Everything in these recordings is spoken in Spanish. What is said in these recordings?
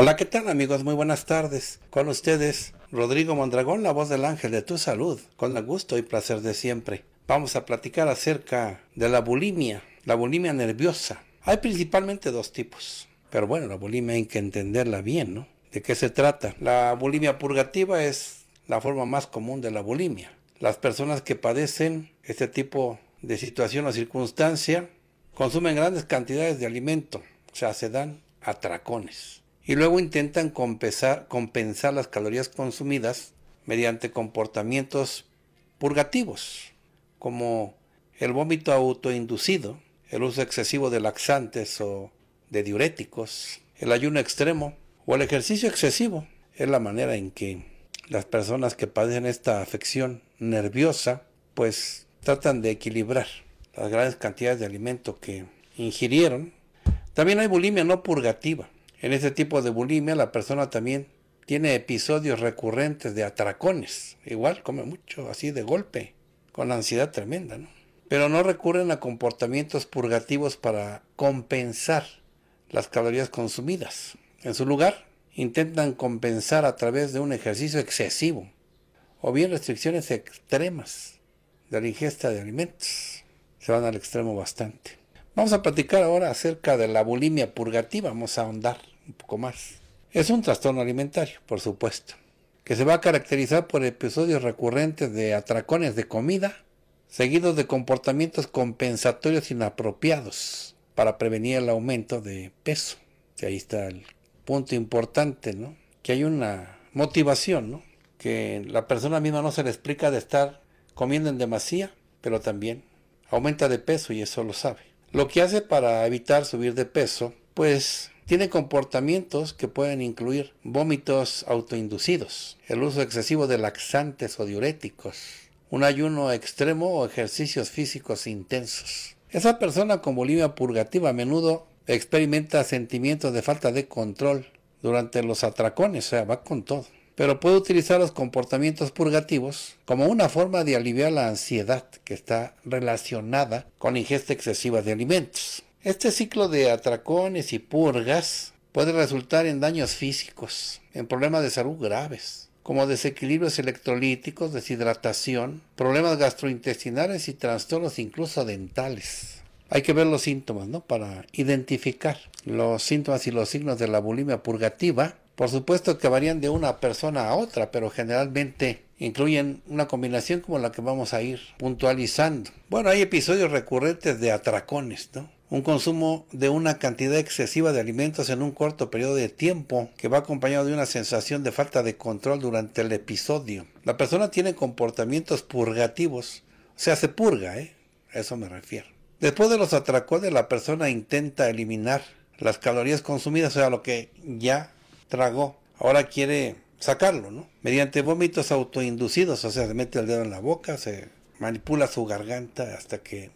Hola, ¿qué tal amigos? Muy buenas tardes. Con ustedes, Rodrigo Mondragón, la voz del ángel de tu salud, con el gusto y placer de siempre. Vamos a platicar acerca de la bulimia, la bulimia nerviosa. Hay principalmente dos tipos, pero bueno, la bulimia hay que entenderla bien, ¿no? ¿De qué se trata? La bulimia purgativa es la forma más común de la bulimia. Las personas que padecen este tipo de situación o circunstancia consumen grandes cantidades de alimento, o sea, se dan atracones y luego intentan compensar, las calorías consumidas mediante comportamientos purgativos, como el vómito autoinducido, el uso excesivo de laxantes o de diuréticos, el ayuno extremo o el ejercicio excesivo. Es la manera en que las personas que padecen esta afección nerviosa, pues tratan de equilibrar las grandes cantidades de alimento que ingirieron. También hay bulimia no purgativa, en este tipo de bulimia la persona también tiene episodios recurrentes de atracones. Igual come mucho, así de golpe, con ansiedad tremenda, ¿no? Pero no recurren a comportamientos purgativos para compensar las calorías consumidas. En su lugar, intentan compensar a través de un ejercicio excesivo o bien restricciones extremas de la ingesta de alimentos. Se van al extremo bastante. Vamos a platicar ahora acerca de la bulimia purgativa, vamos a ahondar un poco más. Es un trastorno alimentario, por supuesto, que se va a caracterizar por episodios recurrentes de atracones de comida, seguidos de comportamientos compensatorios inapropiados para prevenir el aumento de peso. y ahí está el punto importante, ¿no? Que hay una motivación, ¿no? Que la persona misma no se le explica de estar comiendo en demasía, pero también aumenta de peso y eso lo sabe. Lo que hace para evitar subir de peso, pues tiene comportamientos que pueden incluir vómitos autoinducidos, el uso excesivo de laxantes o diuréticos, un ayuno extremo o ejercicios físicos intensos. Esa persona con bulimia purgativa a menudo experimenta sentimientos de falta de control durante los atracones, o sea, va con todo. Pero puede utilizar los comportamientos purgativos como una forma de aliviar la ansiedad que está relacionada con ingesta excesiva de alimentos. Este ciclo de atracones y purgas puede resultar en daños físicos, en problemas de salud graves, como desequilibrios electrolíticos, deshidratación, problemas gastrointestinales y trastornos incluso dentales. Hay que ver los síntomas, ¿no? Para identificar los síntomas y los signos de la bulimia purgativa. Por supuesto que varían de una persona a otra, pero generalmente incluyen una combinación como la que vamos a ir puntualizando. Bueno, hay episodios recurrentes de atracones, ¿no? un consumo de una cantidad excesiva de alimentos en un corto periodo de tiempo que va acompañado de una sensación de falta de control durante el episodio. La persona tiene comportamientos purgativos, o sea, se purga, ¿eh? A eso me refiero. Después de los atracones, la persona intenta eliminar las calorías consumidas, o sea, lo que ya tragó. Ahora quiere sacarlo, ¿no? Mediante vómitos autoinducidos, o sea, se mete el dedo en la boca, se manipula su garganta hasta que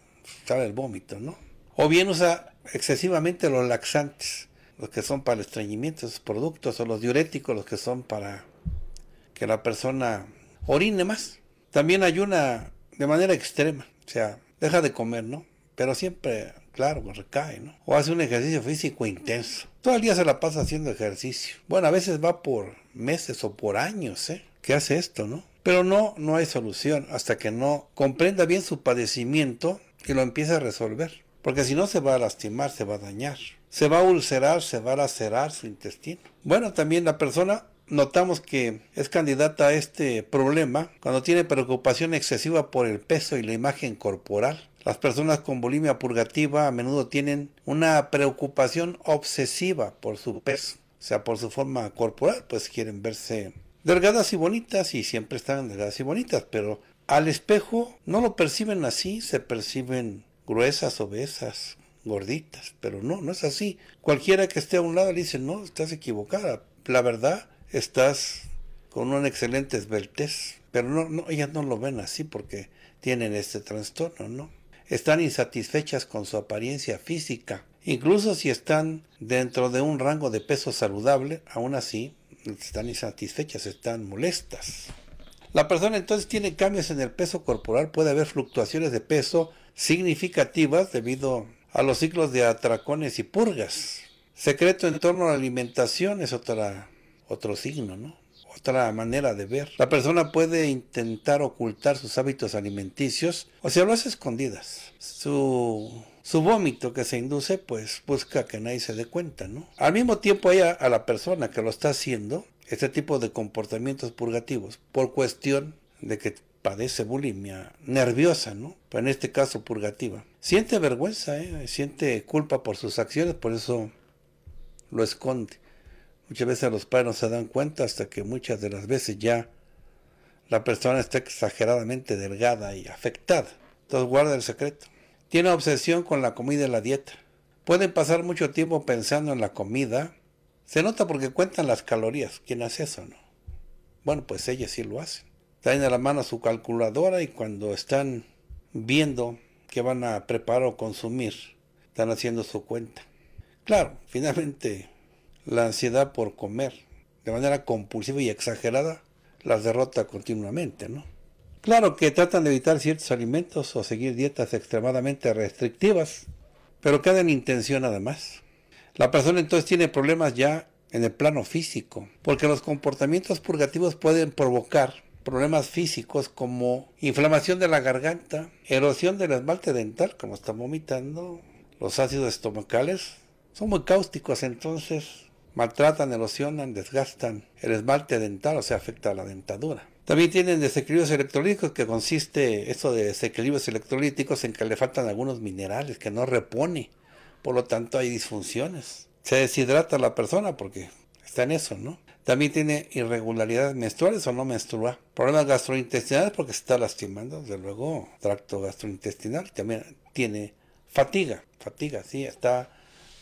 sale el vómito, ¿no? O bien usa excesivamente los laxantes, los que son para el estreñimiento, sus productos, o los diuréticos, los que son para que la persona orine más. También ayuna de manera extrema, o sea, deja de comer, ¿no? Pero siempre, claro, pues, recae, ¿no? O hace un ejercicio físico intenso. Todo el día se la pasa haciendo ejercicio. Bueno, a veces va por meses o por años, ¿eh? Que hace esto, ¿no? Pero no, no hay solución hasta que no comprenda bien su padecimiento y lo empiece a resolver porque si no se va a lastimar, se va a dañar, se va a ulcerar, se va a lacerar su intestino. Bueno, también la persona notamos que es candidata a este problema cuando tiene preocupación excesiva por el peso y la imagen corporal. Las personas con bulimia purgativa a menudo tienen una preocupación obsesiva por su peso, o sea, por su forma corporal, pues quieren verse delgadas y bonitas y siempre están delgadas y bonitas, pero al espejo no lo perciben así, se perciben gruesas, obesas, gorditas, pero no, no es así. Cualquiera que esté a un lado le dice, no, estás equivocada. La verdad, estás con una excelente esbeltez, pero no, no, ellas no lo ven así porque tienen este trastorno, ¿no? Están insatisfechas con su apariencia física. Incluso si están dentro de un rango de peso saludable, aún así están insatisfechas, están molestas. La persona entonces tiene cambios en el peso corporal, puede haber fluctuaciones de peso significativas debido a los ciclos de atracones y purgas. Secreto en torno a la alimentación es otra, otro signo, ¿no? Otra manera de ver. La persona puede intentar ocultar sus hábitos alimenticios o si sea, lo escondidas. Su, vómito que se induce, pues busca que nadie se dé cuenta, ¿no? Al mismo tiempo, ella, a la persona que lo está haciendo, este tipo de comportamientos purgativos, por cuestión de que padece bulimia nerviosa, ¿no? Pero en este caso purgativa. Siente vergüenza, ¿eh? siente culpa por sus acciones, por eso lo esconde. Muchas veces los padres no se dan cuenta hasta que muchas de las veces ya la persona está exageradamente delgada y afectada. Entonces guarda el secreto. Tiene obsesión con la comida y la dieta. Pueden pasar mucho tiempo pensando en la comida. Se nota porque cuentan las calorías. ¿Quién hace eso, no? Bueno, pues ellas sí lo hacen traen a la mano su calculadora y cuando están viendo qué van a preparar o consumir, están haciendo su cuenta. Claro, finalmente la ansiedad por comer de manera compulsiva y exagerada las derrota continuamente, ¿no? Claro que tratan de evitar ciertos alimentos o seguir dietas extremadamente restrictivas, pero en intención además. La persona entonces tiene problemas ya en el plano físico, porque los comportamientos purgativos pueden provocar problemas físicos como inflamación de la garganta, erosión del esmalte dental, como está vomitando, los ácidos estomacales. Son muy cáusticos entonces, maltratan, erosionan, desgastan el esmalte dental, o sea, afecta a la dentadura. También tienen desequilibrios electrolíticos, que consiste eso de desequilibrios electrolíticos en que le faltan algunos minerales que no repone. Por lo tanto, hay disfunciones. Se deshidrata la persona porque está en eso, ¿no? También tiene irregularidades menstruales o no menstruales. Problemas gastrointestinales porque se está lastimando, desde luego, tracto gastrointestinal. También tiene fatiga, fatiga, sí, está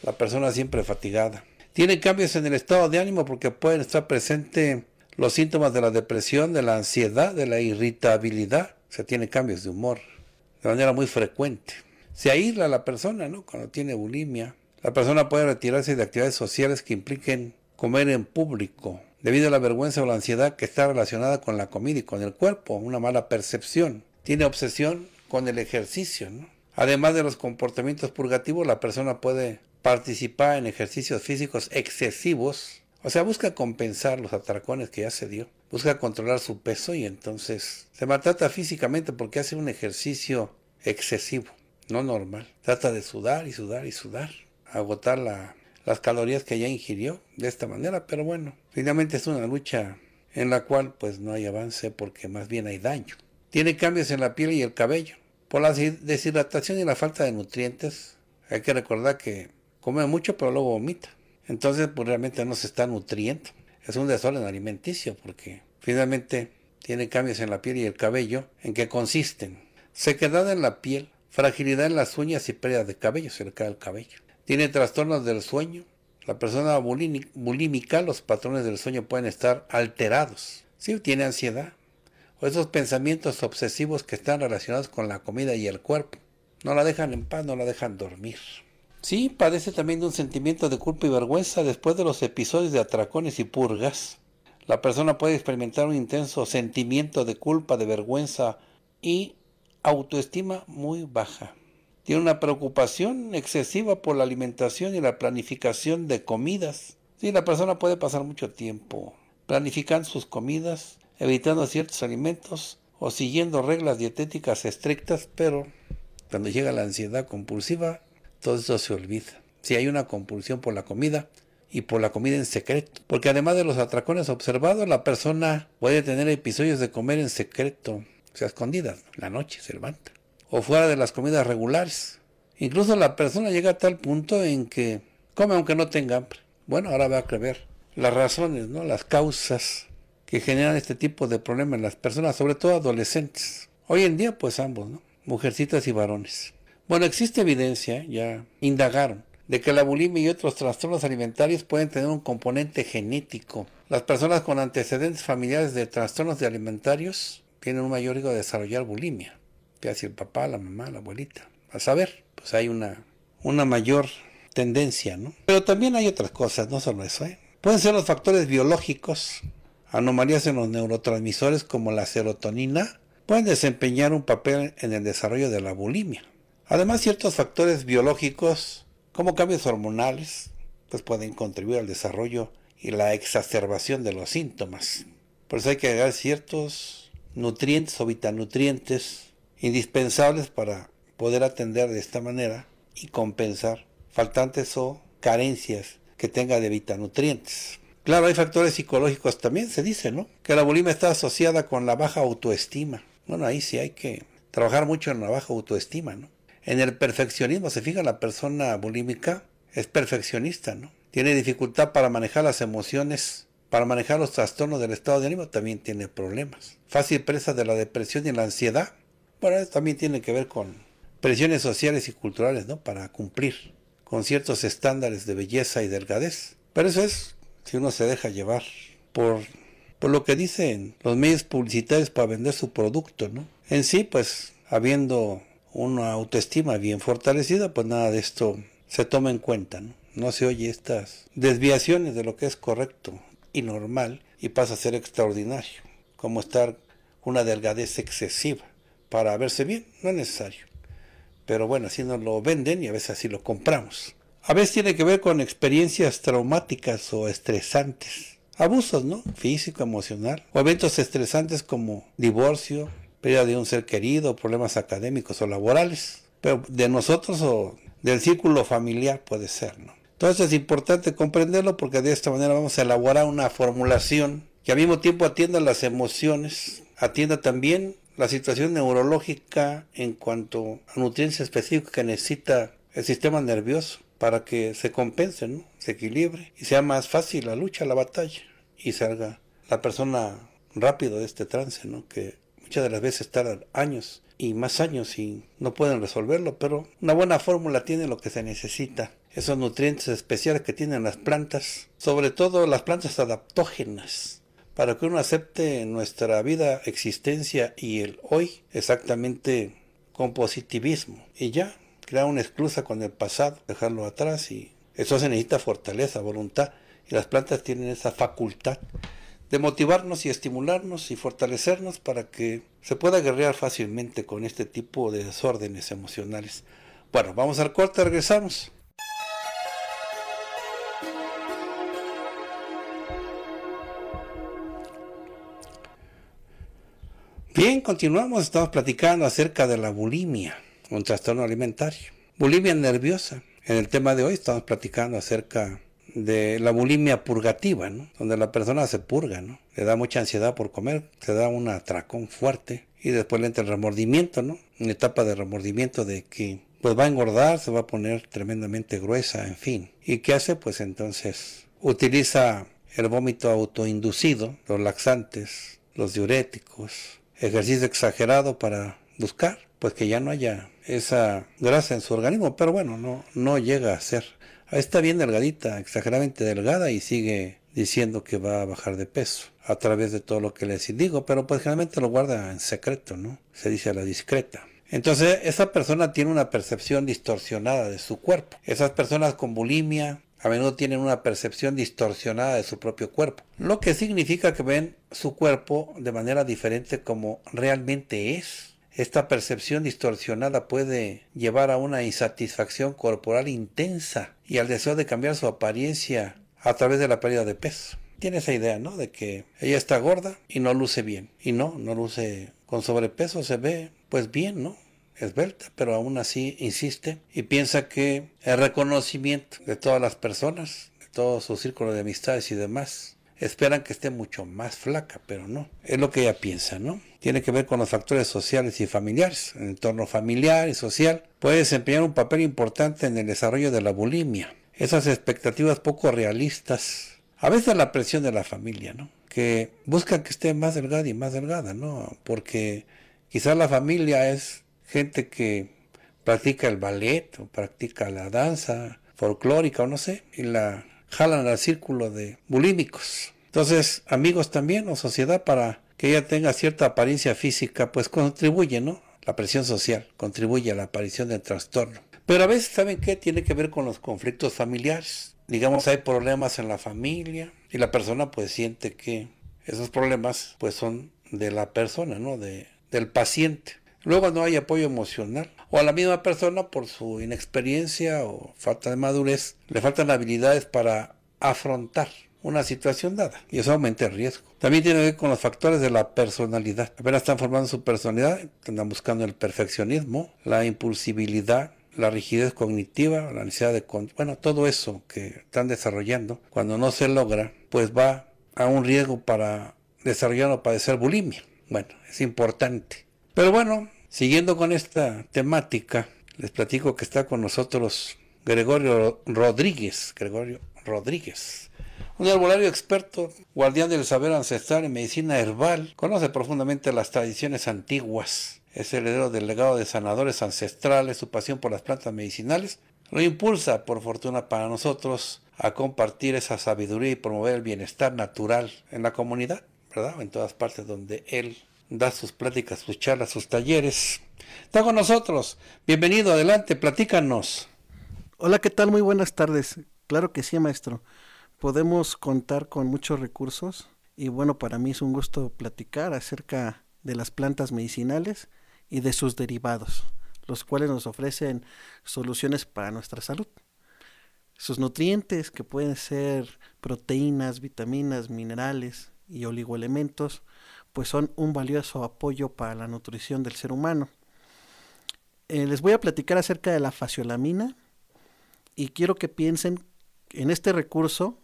la persona siempre fatigada. Tiene cambios en el estado de ánimo porque pueden estar presentes los síntomas de la depresión, de la ansiedad, de la irritabilidad. O sea, tiene cambios de humor de manera muy frecuente. Se aísla la persona, ¿no? Cuando tiene bulimia. La persona puede retirarse de actividades sociales que impliquen comer en público, debido a la vergüenza o la ansiedad que está relacionada con la comida y con el cuerpo, una mala percepción. Tiene obsesión con el ejercicio. ¿no? Además de los comportamientos purgativos, la persona puede participar en ejercicios físicos excesivos, o sea, busca compensar los atracones que ya se dio, busca controlar su peso y entonces se maltrata físicamente porque hace un ejercicio excesivo, no normal. Trata de sudar y sudar y sudar, agotar la las calorías que ya ingirió de esta manera, pero bueno, finalmente es una lucha en la cual pues no hay avance porque más bien hay daño. Tiene cambios en la piel y el cabello. Por la deshidratación y la falta de nutrientes, hay que recordar que come mucho pero luego vomita. Entonces pues realmente no se está nutriendo. Es un desorden alimenticio porque finalmente tiene cambios en la piel y el cabello en que consisten sequedad en la piel, fragilidad en las uñas y pérdida de cabello, se le cae el cabello tiene trastornos del sueño. La persona bulímica, los patrones del sueño pueden estar alterados. Si sí, tiene ansiedad o esos pensamientos obsesivos que están relacionados con la comida y el cuerpo. No la dejan en paz, no la dejan dormir. Sí, padece también de un sentimiento de culpa y vergüenza después de los episodios de atracones y purgas. La persona puede experimentar un intenso sentimiento de culpa, de vergüenza y autoestima muy baja tiene una preocupación excesiva por la alimentación y la planificación de comidas. Si la persona puede pasar mucho tiempo planificando sus comidas, evitando ciertos alimentos o siguiendo reglas dietéticas estrictas, pero cuando llega la ansiedad compulsiva, todo eso se olvida. Si hay una compulsión por la comida y por la comida en secreto, porque además de los atracones observados, la persona puede tener episodios de comer en secreto, o sea, escondidas, la noche se levanta o fuera de las comidas regulares. Incluso la persona llega a tal punto en que come aunque no tenga hambre. Bueno, ahora va a creer las razones, ¿no? las causas que generan este tipo de problemas en las personas, sobre todo adolescentes. Hoy en día, pues ambos, ¿no? mujercitas y varones. Bueno, existe evidencia, ¿eh? ya indagaron, de que la bulimia y otros trastornos alimentarios pueden tener un componente genético. Las personas con antecedentes familiares de trastornos alimentarios tienen un mayor riesgo de desarrollar bulimia. ¿Qué el papá, la mamá, la abuelita? A saber, pues hay una, una mayor tendencia, ¿no? Pero también hay otras cosas, no solo eso, ¿eh? Pueden ser los factores biológicos, anomalías en los neurotransmisores como la serotonina, pueden desempeñar un papel en el desarrollo de la bulimia. Además, ciertos factores biológicos, como cambios hormonales, pues pueden contribuir al desarrollo y la exacerbación de los síntomas. Por eso hay que agregar ciertos nutrientes o vitanutrientes indispensables para poder atender de esta manera y compensar faltantes o carencias que tenga de vitanutrientes. Claro, hay factores psicológicos también, se dice, ¿no? Que la bulimia está asociada con la baja autoestima. Bueno, ahí sí hay que trabajar mucho en la baja autoestima, ¿no? En el perfeccionismo, se fija, la persona bulímica es perfeccionista, ¿no? Tiene dificultad para manejar las emociones, para manejar los trastornos del estado de ánimo, también tiene problemas. Fácil presa de la depresión y la ansiedad, también tiene que ver con presiones sociales y culturales, ¿no? Para cumplir con ciertos estándares de belleza y delgadez. Pero eso es si uno se deja llevar por, por lo que dicen los medios publicitarios para vender su producto, ¿no? En sí, pues, habiendo una autoestima bien fortalecida, pues nada de esto se toma en cuenta, ¿no? No se oye estas desviaciones de lo que es correcto y normal y pasa a ser extraordinario, como estar una delgadez excesiva para verse bien, no es necesario. Pero bueno, así nos lo venden y a veces así lo compramos. A veces tiene que ver con experiencias traumáticas o estresantes. Abusos, ¿no? Físico, emocional. O eventos estresantes como divorcio, pérdida de un ser querido, problemas académicos o laborales. Pero de nosotros o del círculo familiar puede ser, ¿no? Entonces es importante comprenderlo porque de esta manera vamos a elaborar una formulación que al mismo tiempo atienda las emociones, atienda también la situación neurológica en cuanto a nutrientes específicos que necesita el sistema nervioso para que se compense, se equilibre y sea más fácil la lucha, la batalla y salga la persona rápido de este trance, ¿no? que muchas de las veces tardan años y más años y no pueden resolverlo, pero una buena fórmula tiene lo que se necesita, esos nutrientes especiales que tienen las plantas, sobre todo las plantas adaptógenas, para que uno acepte nuestra vida, existencia y el hoy exactamente con positivismo. Y ya, crear una exclusa con el pasado, dejarlo atrás y eso se necesita fortaleza, voluntad. Y las plantas tienen esa facultad de motivarnos y estimularnos y fortalecernos para que se pueda guerrear fácilmente con este tipo de desórdenes emocionales. Bueno, vamos al corte, regresamos. Bien, continuamos, estamos platicando acerca de la bulimia, un trastorno alimentario. Bulimia nerviosa. En el tema de hoy estamos platicando acerca de la bulimia purgativa, ¿no? Donde la persona se purga, ¿no? Le da mucha ansiedad por comer, se da un atracón fuerte y después le entra el remordimiento, ¿no? Una etapa de remordimiento de que pues va a engordar, se va a poner tremendamente gruesa, en fin. ¿Y qué hace? Pues entonces utiliza el vómito autoinducido, los laxantes, los diuréticos, ejercicio exagerado para buscar, pues que ya no haya esa grasa en su organismo, pero bueno, no, no llega a ser. Está bien delgadita, exageradamente delgada y sigue diciendo que va a bajar de peso a través de todo lo que les indigo, pero pues generalmente lo guarda en secreto, ¿no? Se dice a la discreta. Entonces, esa persona tiene una percepción distorsionada de su cuerpo. Esas personas con bulimia a menudo tienen una percepción distorsionada de su propio cuerpo, lo que significa que ven su cuerpo de manera diferente como realmente es. Esta percepción distorsionada puede llevar a una insatisfacción corporal intensa y al deseo de cambiar su apariencia a través de la pérdida de peso. Tiene esa idea, ¿no? De que ella está gorda y no luce bien. Y no, no luce con sobrepeso, se ve pues bien, ¿no? esbelta, pero aún así insiste y piensa que el reconocimiento de todas las personas, de todos su círculo de amistades y demás, esperan que esté mucho más flaca, pero no, es lo que ella piensa, ¿no? Tiene que ver con los factores sociales y familiares. El entorno familiar y social puede desempeñar un papel importante en el desarrollo de la bulimia. Esas expectativas poco realistas, a veces la presión de la familia, ¿no? Que busca que esté más delgada y más delgada, ¿no? Porque quizás la familia es gente que practica el ballet o practica la danza folclórica o no sé, y la jalan al círculo de bulímicos. Entonces, amigos también o sociedad para que ella tenga cierta apariencia física, pues contribuye, ¿no? La presión social contribuye a la aparición del trastorno. Pero a veces, ¿saben qué? Tiene que ver con los conflictos familiares. Digamos, hay problemas en la familia y la persona pues siente que esos problemas pues son de la persona, ¿no? De, del paciente. Luego no hay apoyo emocional. O a la misma persona por su inexperiencia o falta de madurez, le faltan habilidades para afrontar una situación dada y eso aumenta el riesgo. También tiene que ver con los factores de la personalidad. Apenas están formando su personalidad, están buscando el perfeccionismo, la impulsibilidad, la rigidez cognitiva, la necesidad de... Bueno, todo eso que están desarrollando, cuando no se logra, pues va a un riesgo para desarrollar o padecer bulimia. Bueno, es importante. Pero bueno, Siguiendo con esta temática, les platico que está con nosotros Gregorio Rodríguez, Gregorio Rodríguez, un herbolario experto, guardián del saber ancestral en medicina herbal, conoce profundamente las tradiciones antiguas, es heredero del legado de sanadores ancestrales, su pasión por las plantas medicinales lo impulsa, por fortuna para nosotros, a compartir esa sabiduría y promover el bienestar natural en la comunidad, ¿verdad? En todas partes donde él da sus pláticas, sus charlas, sus talleres. Está con nosotros. Bienvenido, adelante, platícanos. Hola, ¿qué tal? Muy buenas tardes. Claro que sí, maestro. Podemos contar con muchos recursos y bueno, para mí es un gusto platicar acerca de las plantas medicinales y de sus derivados, los cuales nos ofrecen soluciones para nuestra salud. Sus nutrientes, que pueden ser proteínas, vitaminas, minerales y oligoelementos, pues son un valioso apoyo para la nutrición del ser humano. Eh, les voy a platicar acerca de la faciolamina y quiero que piensen en este recurso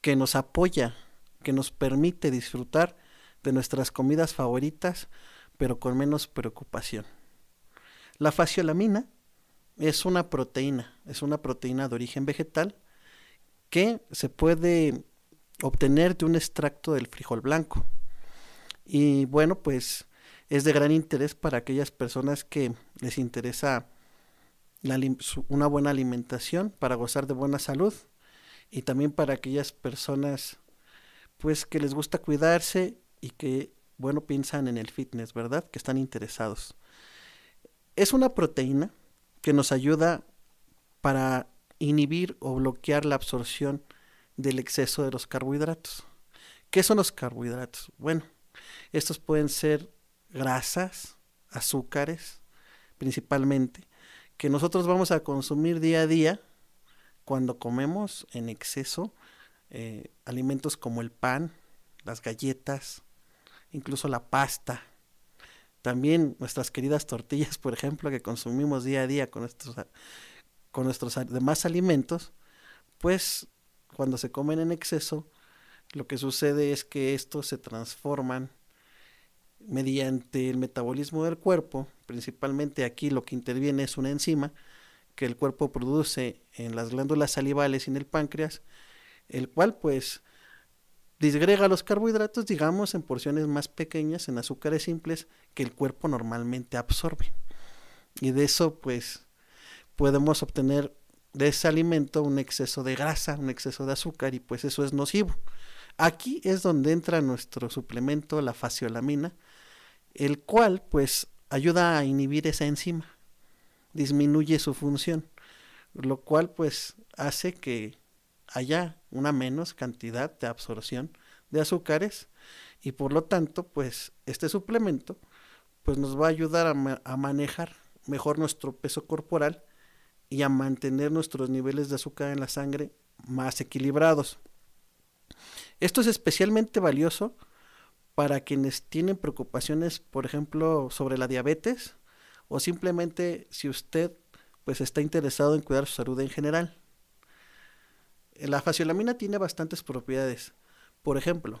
que nos apoya, que nos permite disfrutar de nuestras comidas favoritas, pero con menos preocupación. La faciolamina es una proteína, es una proteína de origen vegetal que se puede obtener de un extracto del frijol blanco. Y bueno, pues es de gran interés para aquellas personas que les interesa una buena alimentación para gozar de buena salud y también para aquellas personas pues que les gusta cuidarse y que bueno piensan en el fitness, ¿verdad? Que están interesados. Es una proteína que nos ayuda para inhibir o bloquear la absorción del exceso de los carbohidratos. ¿Qué son los carbohidratos? Bueno, estos pueden ser grasas, azúcares, principalmente, que nosotros vamos a consumir día a día cuando comemos en exceso eh, alimentos como el pan, las galletas, incluso la pasta. También nuestras queridas tortillas, por ejemplo, que consumimos día a día con con nuestros demás alimentos, pues cuando se comen en exceso lo que sucede es que estos se transforman mediante el metabolismo del cuerpo, principalmente aquí lo que interviene es una enzima que el cuerpo produce en las glándulas salivales y en el páncreas, el cual pues disgrega los carbohidratos, digamos, en porciones más pequeñas, en azúcares simples, que el cuerpo normalmente absorbe. Y de eso, pues, podemos obtener de ese alimento un exceso de grasa, un exceso de azúcar, y pues eso es nocivo. Aquí es donde entra nuestro suplemento, la fasciolamina, el cual pues ayuda a inhibir esa enzima, disminuye su función, lo cual pues hace que haya una menos cantidad de absorción de azúcares y por lo tanto pues este suplemento pues nos va a ayudar a manejar mejor nuestro peso corporal y a mantener nuestros niveles de azúcar en la sangre más equilibrados. Esto es especialmente valioso para quienes tienen preocupaciones, por ejemplo, sobre la diabetes o simplemente si usted pues está interesado en cuidar su salud en general. La fasiolamina tiene bastantes propiedades. Por ejemplo,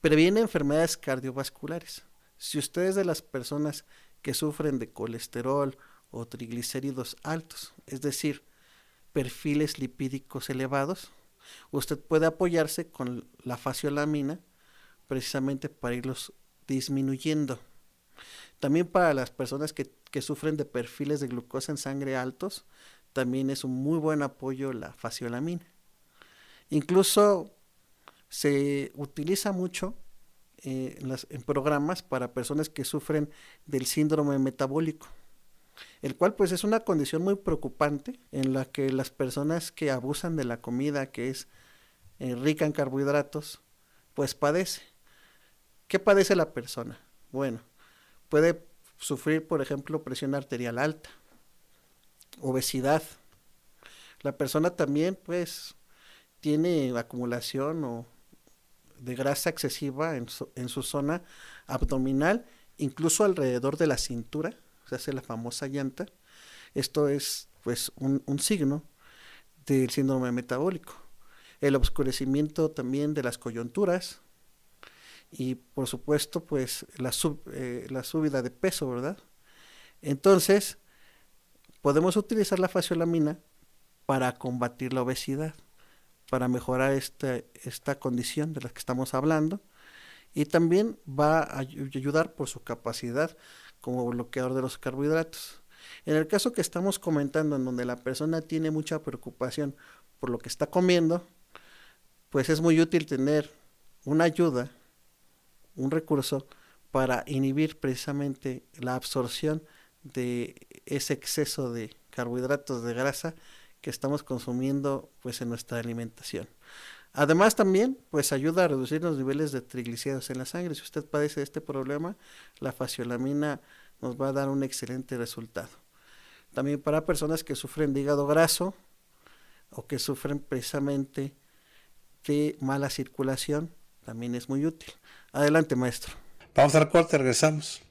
previene enfermedades cardiovasculares. Si usted es de las personas que sufren de colesterol o triglicéridos altos, es decir, perfiles lipídicos elevados, Usted puede apoyarse con la fasiolamina precisamente para irlos disminuyendo. También para las personas que, sufren de perfiles de glucosa en sangre altos, también es un muy buen apoyo la fasciolamina Incluso se utiliza mucho eh, en programas para personas que sufren del síndrome metabólico el cual pues es una condición muy preocupante en la que las personas que abusan de la comida que es eh, rica en carbohidratos, pues padece. ¿Qué padece la persona? Bueno, puede sufrir, por ejemplo, presión arterial alta, obesidad. La persona también, pues, tiene acumulación o de grasa excesiva en su zona abdominal, incluso alrededor de la cintura, se hace la famosa llanta. Esto es pues un, signo del síndrome metabólico. El obscurecimiento también de las coyunturas y por supuesto pues la, eh, la subida de peso, ¿verdad? Entonces, podemos utilizar la fasciolamina para combatir la obesidad, para mejorar esta, esta condición de la que estamos hablando y también va a ayudar por su capacidad como bloqueador de los carbohidratos. En el caso que estamos comentando, en donde la persona tiene mucha preocupación por lo que está comiendo, pues es muy útil tener una ayuda, un recurso para inhibir precisamente la absorción de ese exceso de carbohidratos de grasa que estamos consumiendo pues en nuestra alimentación. Además también, pues ayuda a reducir los niveles de triglicéridos en la sangre. Si usted padece este problema, la fasiolamina nos va a dar un excelente resultado. También para personas que sufren de hígado graso o que sufren precisamente de mala circulación, también es muy útil. Adelante, maestro. Vamos al corte, regresamos.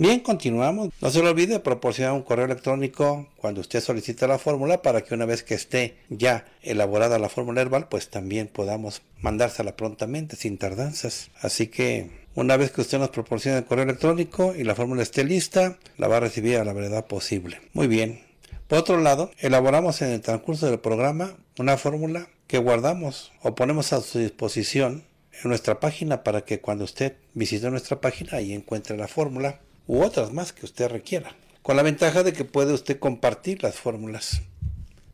Bien, continuamos. No se le olvide proporcionar un correo electrónico cuando usted solicita la fórmula para que una vez que esté ya elaborada la fórmula herbal, pues también podamos mandársela prontamente, sin tardanzas. Así que una vez que usted nos proporcione el correo electrónico y la fórmula esté lista, la va a recibir a la verdad posible. Muy bien. Por otro lado, elaboramos en el transcurso del programa una fórmula que guardamos o ponemos a su disposición en nuestra página para que cuando usted visite nuestra página y encuentre la fórmula u otras más que usted requiera, con la ventaja de que puede usted compartir las fórmulas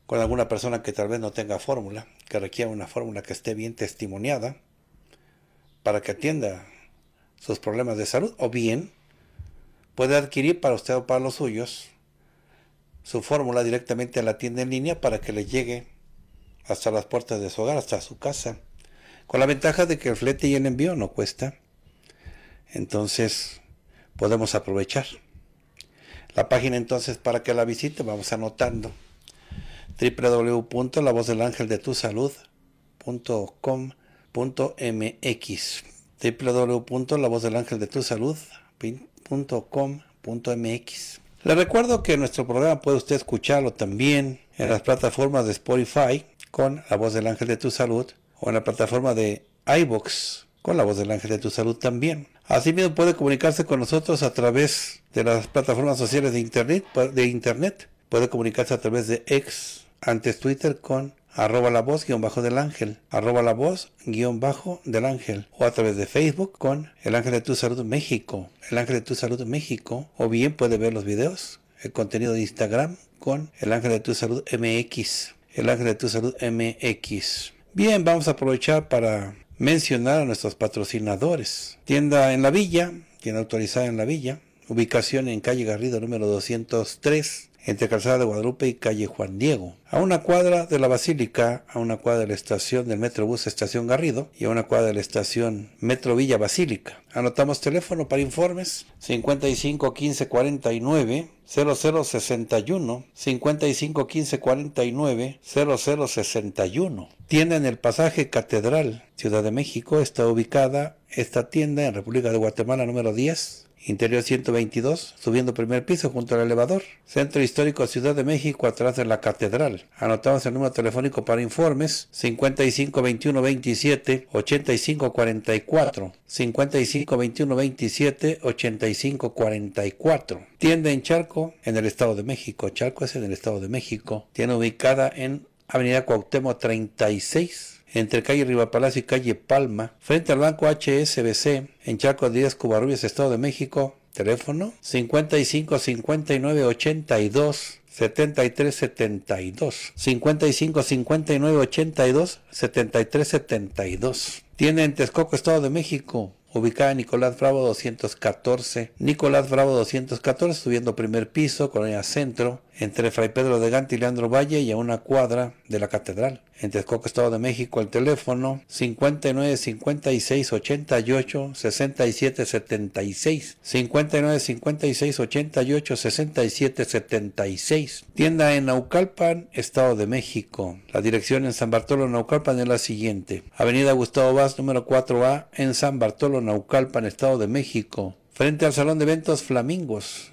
con alguna persona que tal vez no tenga fórmula, que requiera una fórmula que esté bien testimoniada para que atienda sus problemas de salud, o bien puede adquirir para usted o para los suyos su fórmula directamente a la tienda en línea para que le llegue hasta las puertas de su hogar, hasta su casa, con la ventaja de que el flete y el envío no cuesta. Entonces, podemos aprovechar. La página entonces para que la visite, vamos anotando www.lavozdelangeldetusalud.com.mx www.lavozdelangeldetusalud.com.mx Le recuerdo que nuestro programa puede usted escucharlo también en las plataformas de Spotify con La Voz del Ángel de Tu Salud o en la plataforma de iBox con La Voz del Ángel de Tu Salud también. Asimismo puede comunicarse con nosotros a través de las plataformas sociales de internet, pues, de internet. Puede comunicarse a través de ex, antes Twitter con arroba la voz guión bajo del ángel, arroba la voz guión bajo del ángel, o a través de Facebook con el ángel de tu salud México, el ángel de tu salud México, o bien puede ver los videos, el contenido de Instagram con el ángel de tu salud MX, el ángel de tu salud MX. Bien, vamos a aprovechar para mencionar a nuestros patrocinadores. Tienda en la villa, tienda autorizada en la villa, ubicación en calle Garrido número 203, entre Calzada de Guadalupe y Calle Juan Diego, a una cuadra de la Basílica, a una cuadra de la estación del Metrobús Estación Garrido y a una cuadra de la estación Metro Villa Basílica. Anotamos teléfono para informes 55 15 49 0061 55 15 49 0061. Tienda en el pasaje Catedral, Ciudad de México, está ubicada esta tienda en República de Guatemala número 10 Interior 122, subiendo primer piso junto al elevador. Centro Histórico Ciudad de México, atrás de la Catedral. Anotamos el número telefónico para informes 552127 21 27 8544 Tienda en Charco, en el Estado de México. Charco es en el Estado de México. Tiene ubicada en Avenida Cuauhtémoc 36 entre calle Rivapalacio y calle Palma, frente al Banco HSBC, en Chaco Díaz, Cubarrubias, Estado de México, teléfono 55 59 82 73 72 55 59 82 73 72 tiene en Texcoco, Estado de México ubicada Nicolás Bravo 214 Nicolás Bravo 214 subiendo primer piso colonia centro entre Fray Pedro de Gante y Leandro Valle y a una cuadra de la catedral. En Texcoco, Estado de México, el teléfono 59 56 88 67 76. 59 56 88 67 76. Tienda en Naucalpan, Estado de México. La dirección en San Bartolo, Naucalpan es la siguiente. Avenida Gustavo Vaz, número 4A, en San Bartolo, Naucalpan, Estado de México. Frente al Salón de Eventos Flamingos,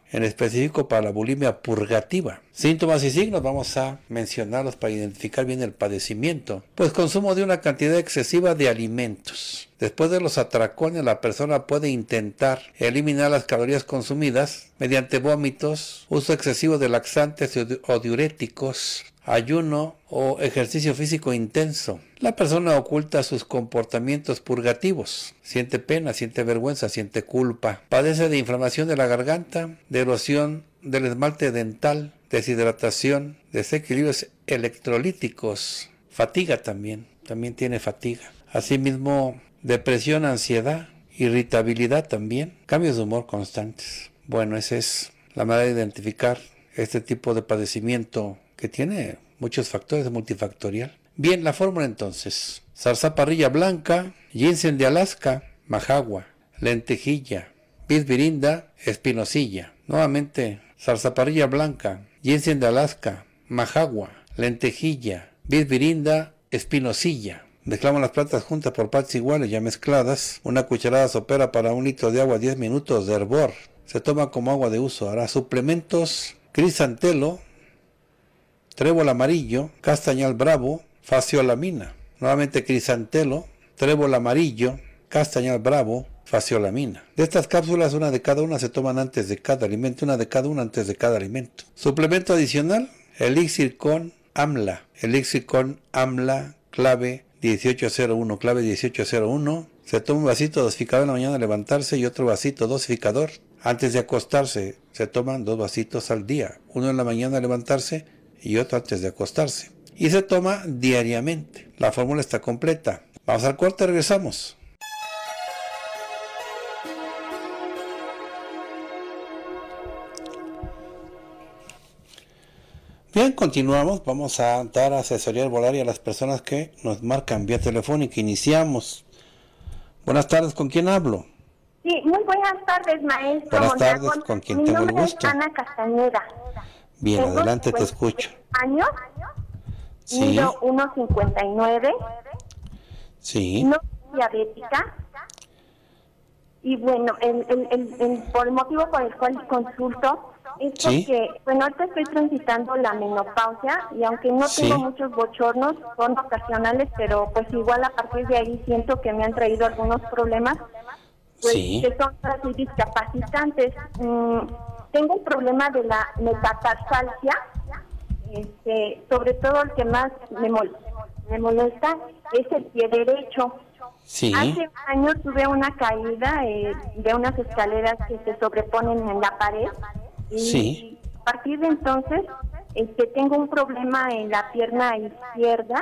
en específico para la bulimia purgativa. Síntomas y signos vamos a mencionarlos para identificar bien el padecimiento. Pues consumo de una cantidad excesiva de alimentos. Después de los atracones, la persona puede intentar eliminar las calorías consumidas mediante vómitos, uso excesivo de laxantes o diuréticos, ayuno o ejercicio físico intenso. La persona oculta sus comportamientos purgativos, siente pena, siente vergüenza, siente culpa, padece de inflamación de la garganta, de erosión del esmalte dental, deshidratación, desequilibrios electrolíticos, fatiga también, también tiene fatiga. Asimismo, depresión, ansiedad, irritabilidad también, cambios de humor constantes. Bueno, esa es la manera de identificar este tipo de padecimiento que tiene muchos factores, multifactorial. Bien, la fórmula entonces. Zarzaparrilla blanca, ginseng de Alaska, majagua, lentejilla, bisbirinda, espinosilla. Nuevamente, zarzaparrilla blanca, ginseng de Alaska, majagua, lentejilla, bisbirinda, espinosilla. Mezclamos las plantas juntas por partes iguales ya mezcladas. Una cucharada sopera para un litro de agua 10 minutos de hervor. Se toma como agua de uso. Ahora suplementos crisantelo, trébol amarillo, castañal bravo, faciolamina. Nuevamente crisantelo, trébol amarillo, castañal bravo, faciolamina. De estas cápsulas, una de cada una se toman antes de cada alimento, una de cada una antes de cada alimento. Suplemento adicional, elixir con AMLA, elixir con AMLA, clave 1801, clave 1801. Se toma un vasito dosificador en la mañana al levantarse y otro vasito dosificador antes de acostarse. Se toman dos vasitos al día, uno en la mañana al levantarse y otro antes de acostarse. Y se toma diariamente. La fórmula está completa. Vamos al y regresamos. Bien, continuamos. Vamos a dar asesoría volar y a las personas que nos marcan vía telefónica. Iniciamos. Buenas tardes, ¿con quién hablo? Sí, muy buenas tardes, maestro. Buenas tardes, ¿con quién tengo gusto? Ana Castañeda. Bien, adelante te escucho. ¿Años? Sí. Mido 1,59. Sí. No diabética. Y bueno, el, por el motivo por el cual consulto es porque, bueno, ahorita estoy transitando la menopausia y aunque no tengo muchos bochornos, son ocasionales, pero pues igual a partir de ahí siento que me han traído algunos problemas pues, que son casi discapacitantes. Mm, tengo el problema de la metatarsalgia, este, sobre todo el que más me, molesta es el pie derecho. Hace un año tuve una caída eh, de unas escaleras que se sobreponen en la pared. sí. A partir de entonces, este, tengo un problema en la pierna izquierda,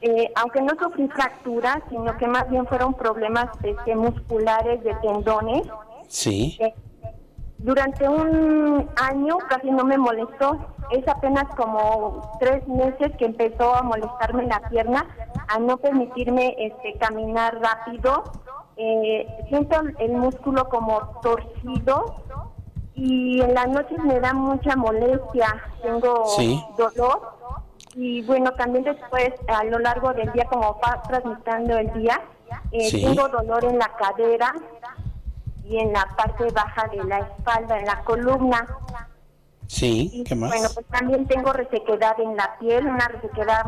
eh, aunque no sufrí fracturas, sino que más bien fueron problemas este, musculares de tendones. Sí. Eh, durante un año casi no me molestó. Es apenas como tres meses que empezó a molestarme la pierna, a no permitirme este, caminar rápido. Eh, siento el músculo como torcido y en las noches me da mucha molestia. Tengo dolor. Y bueno, también después, a lo largo del día, como va transmitiendo el día, eh, tengo dolor en la cadera, y en la parte baja de la espalda, en la columna. Sí, ¿qué más? Bueno, pues también tengo resequedad en la piel, una resequedad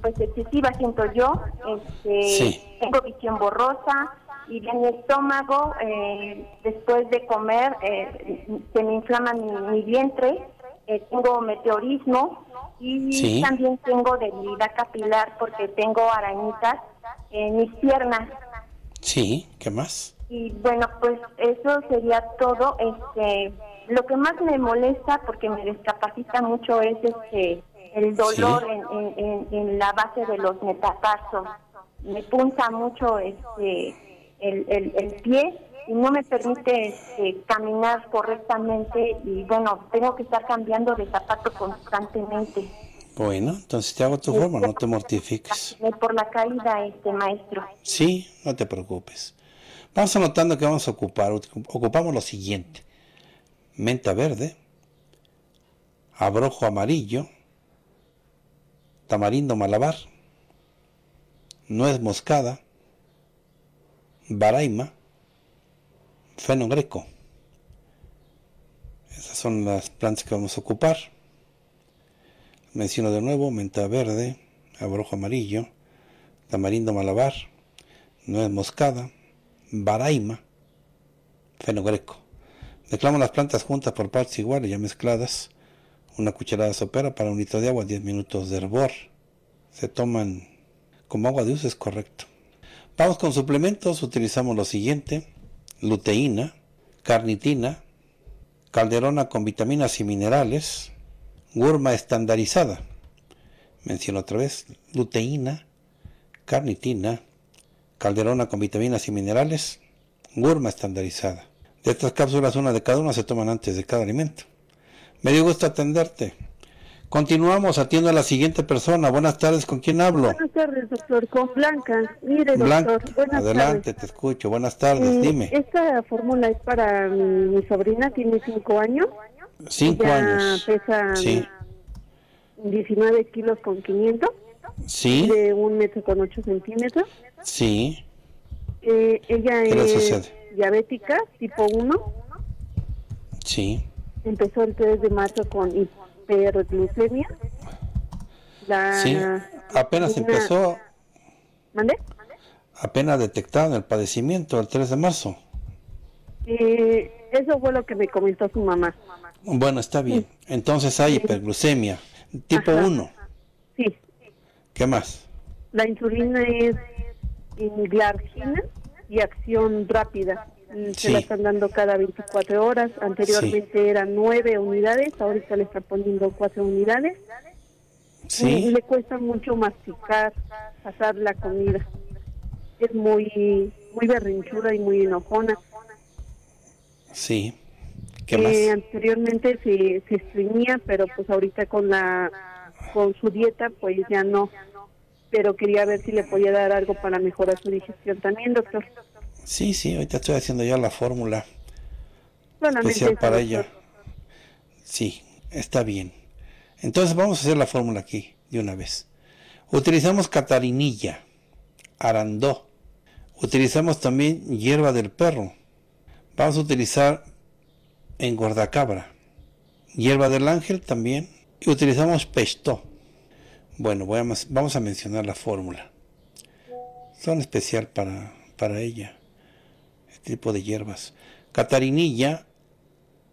pues excesiva siento yo. Este, sí. Tengo visión borrosa y en el estómago, eh, después de comer, eh, se me inflama mi, vientre. Eh, tengo meteorismo y también tengo debilidad capilar porque tengo arañitas en mis piernas. Sí, ¿qué más? y bueno, pues eso sería todo. Este, lo que más me molesta porque me discapacita mucho es este el dolor en, la base de los metapasos. Me punta mucho este el, pie y no me permite este, caminar correctamente y bueno, tengo que estar cambiando de zapato constantemente. Bueno, entonces te hago tu este, forma, no te mortifiques. Por la caída, este maestro. Sí, no te preocupes. Vamos anotando que vamos a ocupar. Ocupamos lo siguiente. Menta verde, abrojo amarillo, tamarindo malabar, nuez moscada, baraima, feno greco. Esas son las plantas que vamos a ocupar. Menciono de nuevo, menta verde, abrojo amarillo, tamarindo malabar, nuez moscada, Baraima, fenogreco. Mezclamos las plantas juntas por partes iguales, ya mezcladas. Una cucharada sopera para un litro de agua, 10 minutos de hervor. Se toman como agua de uso, es correcto. Vamos con suplementos, utilizamos lo siguiente. Luteína, carnitina, calderona con vitaminas y minerales, gurma estandarizada. Menciono otra vez, luteína, carnitina, calderona con vitaminas y minerales, gurma estandarizada. De estas cápsulas, una de cada una se toman antes de cada alimento. Me dio gusto atenderte. Continuamos, atiendo a la siguiente persona. Buenas tardes, ¿con quién hablo? Buenas tardes, doctor, con Blanca. Mire, doctor, buenas adelante, te escucho. Buenas tardes, eh, dime. Esta fórmula es para mi, sobrina, tiene 5 años. 5 años. pesa 19 kilos con 500. Sí. De un metro con 8 centímetros. Sí. Eh, ella es diabética tipo 1. Sí. Empezó el 3 de marzo con hiperglucemia. sí, apenas empezó. ¿Mandé? Apenas detectaron el padecimiento el 3 de marzo. Eh, eso fue lo que me comentó su mamá. Bueno, está bien. Entonces hay hiperglucemia, tipo 1. Sí. ¿Qué más? La insulina es y acción rápida. Mm, se la están dando cada 24 horas. Anteriormente eran 9 unidades, ahorita le están poniendo 4 unidades. Sí. Y, le cuesta mucho masticar, pasar la comida. Es muy, muy berrinchuda y muy enojona. Sí. ¿Qué eh, anteriormente se, se estreñía, pero pues ahorita con la con su dieta pues ya no pero quería ver si le podía dar algo para mejorar su digestión también, doctor. Sí, sí, ahorita estoy haciendo ya la fórmula especial para ella. Sí, está bien. Entonces vamos a hacer la fórmula aquí, de una vez. Utilizamos catarinilla, arandó. Utilizamos también hierba del perro. Vamos a utilizar engordacabra, hierba del ángel también. Y utilizamos pesto. Bueno, voy vamos a mencionar la fórmula. Son especial para, para ella. Este tipo de hierbas. Catarinilla,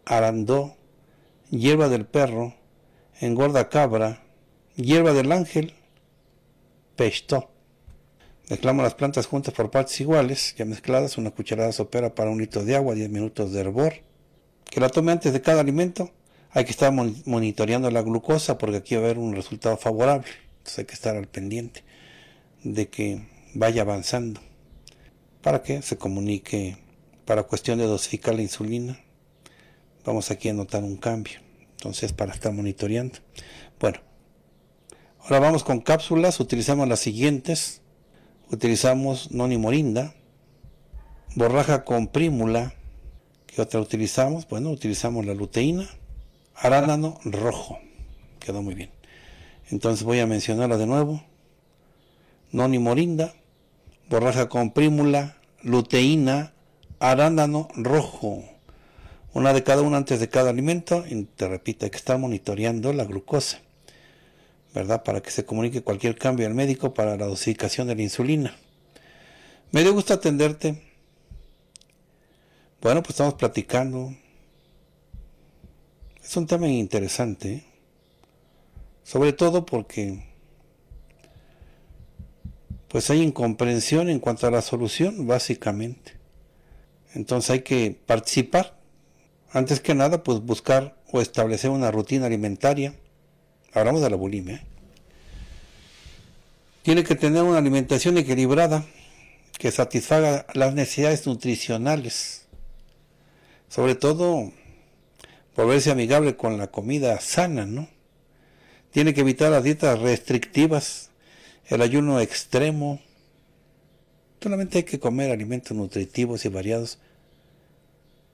arandó, hierba del perro, engorda cabra, hierba del ángel, pesto. Mezclamos las plantas juntas por partes iguales, ya mezcladas, una cucharada sopera para un litro de agua, 10 minutos de hervor. Que la tome antes de cada alimento. Hay que estar monitoreando la glucosa porque aquí va a haber un resultado favorable. Entonces hay que estar al pendiente de que vaya avanzando para que se comunique para cuestión de dosificar la insulina. Vamos aquí a notar un cambio. Entonces para estar monitoreando. Bueno, ahora vamos con cápsulas. Utilizamos las siguientes. Utilizamos morinda, Borraja con prímula. ¿Qué otra utilizamos? Bueno, utilizamos la luteína arándano rojo. Quedó muy bien. Entonces voy a mencionarla de nuevo. Noni morinda, borraja con prímula, luteína, arándano rojo. Una de cada una antes de cada alimento. Y te repito, hay que estar monitoreando la glucosa. ¿Verdad? Para que se comunique cualquier cambio al médico para la dosificación de la insulina. Me dio gusto atenderte. Bueno, pues estamos platicando. Es un tema interesante, sobre todo porque pues hay incomprensión en cuanto a la solución, básicamente. Entonces hay que participar. Antes que nada, pues buscar o establecer una rutina alimentaria. Hablamos de la bulimia. ¿eh? Tiene que tener una alimentación equilibrada que satisfaga las necesidades nutricionales. Sobre todo volverse amigable con la comida sana, ¿no? Tiene que evitar las dietas restrictivas, el ayuno extremo. Solamente hay que comer alimentos nutritivos y variados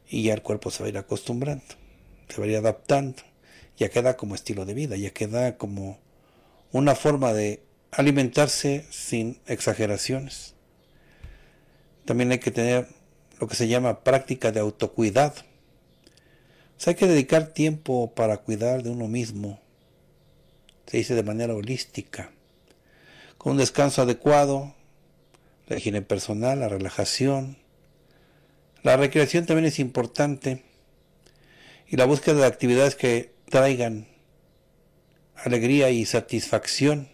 y ya el cuerpo se va a ir acostumbrando, se va a ir adaptando. Ya queda como estilo de vida, ya queda como una forma de alimentarse sin exageraciones. También hay que tener lo que se llama práctica de autocuidado hay que dedicar tiempo para cuidar de uno mismo. Se dice de manera holística. Con un descanso adecuado, la higiene personal, la relajación. La recreación también es importante. Y la búsqueda de actividades que traigan alegría y satisfacción.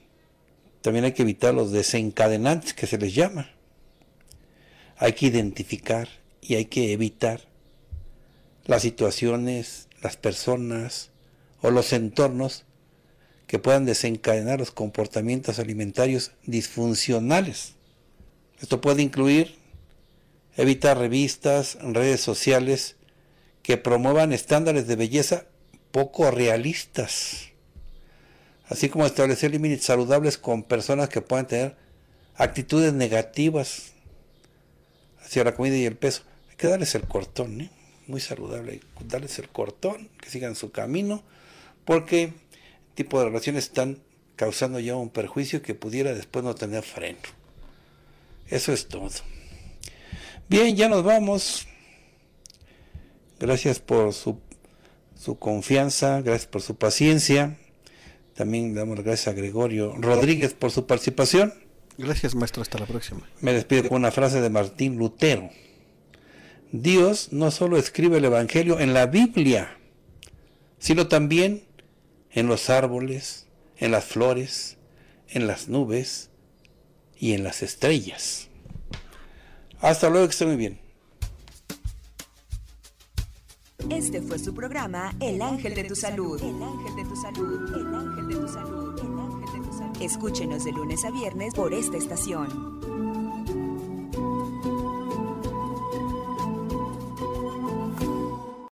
También hay que evitar los desencadenantes que se les llama. Hay que identificar y hay que evitar las situaciones, las personas o los entornos que puedan desencadenar los comportamientos alimentarios disfuncionales. Esto puede incluir evitar revistas, redes sociales que promuevan estándares de belleza poco realistas, así como establecer límites saludables con personas que puedan tener actitudes negativas hacia la comida y el peso. Hay que darles el cortón, ¿eh? muy saludable. Darles el cortón, que sigan su camino, porque el tipo de relaciones están causando ya un perjuicio que pudiera después no tener freno. Eso es todo. Bien, ya nos vamos. Gracias por su, confianza, gracias por su paciencia. También damos las gracias a Gregorio Rodríguez por su participación. Gracias, maestro. Hasta la próxima. Me despido con una frase de Martín Lutero. Dios no solo escribe el Evangelio en la Biblia, sino también en los árboles, en las flores, en las nubes y en las estrellas. Hasta luego, que esté muy bien. Este fue su programa El Ángel de tu Salud. El Ángel de tu Salud. El Ángel de tu Salud. El Ángel de tu Salud. Escúchenos de lunes a viernes por esta estación.